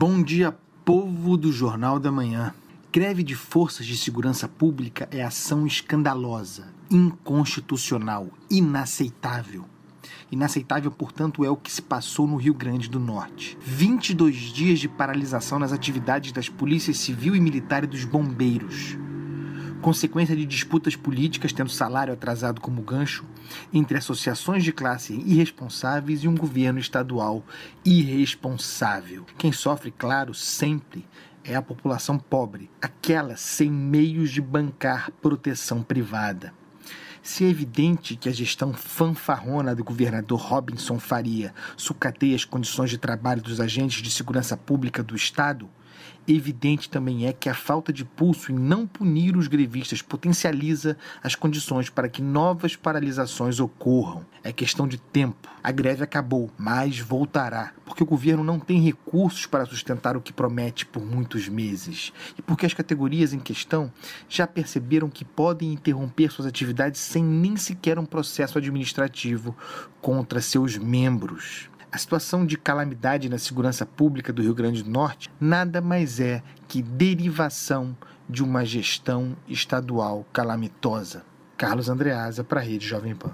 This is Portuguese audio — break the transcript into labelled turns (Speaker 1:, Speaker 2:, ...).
Speaker 1: Bom dia, povo do Jornal da Manhã. Greve de forças de segurança pública é ação escandalosa, inconstitucional, inaceitável. Inaceitável, portanto, é o que se passou no Rio Grande do Norte. 22 dias de paralisação nas atividades das polícias civil e militar e dos bombeiros consequência de disputas políticas tendo salário atrasado como gancho, entre associações de classe irresponsáveis e um governo estadual irresponsável. Quem sofre, claro, sempre é a população pobre, aquela sem meios de bancar proteção privada. Se é evidente que a gestão fanfarrona do governador Robinson Faria sucateia as condições de trabalho dos agentes de segurança pública do Estado, Evidente também é que a falta de pulso em não punir os grevistas potencializa as condições para que novas paralisações ocorram. É questão de tempo. A greve acabou, mas voltará, porque o governo não tem recursos para sustentar o que promete por muitos meses e porque as categorias em questão já perceberam que podem interromper suas atividades sem nem sequer um processo administrativo contra seus membros. A situação de calamidade na segurança pública do Rio Grande do Norte nada mais é que derivação de uma gestão estadual calamitosa. Carlos Andreasa para a Rede Jovem Pan.